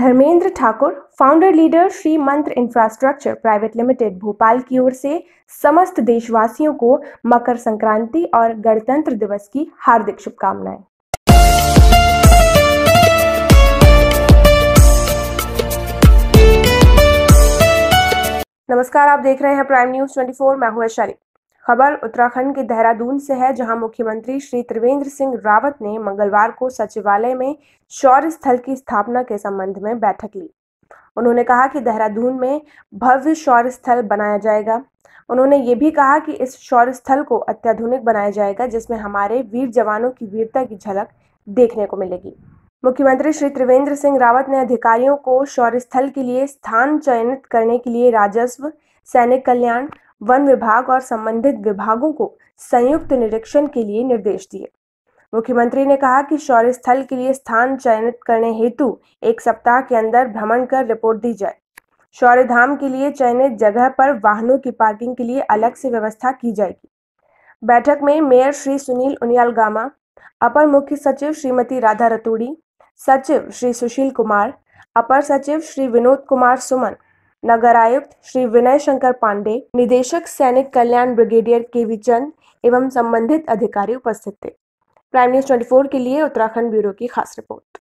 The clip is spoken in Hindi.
Dharmendra Thakur founder leader Shri Mantra infrastructure private limited Bhopal की ओर से समस्त देशवासियों को मकर संक्रांति और गणतंत्र दिवस की हार्दिक शुभकामनाएं नमस्कार आप देख रहे हैं प्राइम न्यूज 24 मैं हूं शरीफ खबर उत्तराखंड के देहरादून से है जहां मुख्यमंत्री श्री त्रिवेंद्र सिंह रावत ने मंगलवार को सचिवालय में शौर्य स्थल की स्थापना के संबंध में बैठक ली उन्होंने कहा कि देहरादून में भव्य शौर्य स्थल बनाया जाएगा उन्होंने ये भी कहा कि इस शौर्य स्थल को अत्याधुनिक बनाया जाएगा जिसमें हमारे वीर जवानों की वीरता की झलक देखने को मिलेगी मुख्यमंत्री श्री त्रिवेंद्र सिंह रावत ने अधिकारियों को शौर्य स्थल के लिए स्थान चयनित करने के लिए राजस्व सैनिक कल्याण वन विभाग और संबंधित विभागों को संयुक्त निरीक्षण के लिए निर्देश दिए मुख्यमंत्री ने कहा कि शौर्य स्थल के लिए स्थान चयनित करने हेतु एक सप्ताह के अंदर भ्रमण कर रिपोर्ट दी जाए शौर्य धाम के लिए चयनित जगह पर वाहनों की पार्किंग के लिए अलग से व्यवस्था की जाएगी बैठक में मेयर श्री सुनील उनियाल गामा अपर मुख्य सचिव श्रीमती राधा रतूड़ी सचिव श्री सुशील कुमार अपर सचिव श्री विनोद कुमार सुमन नगर आयुक्त श्री विनय शंकर पांडे निदेशक सैनिक कल्याण ब्रिगेडियर के वी चंद एवं संबंधित अधिकारी उपस्थित थे प्राइम न्यूज 24 के लिए उत्तराखंड ब्यूरो की खास रिपोर्ट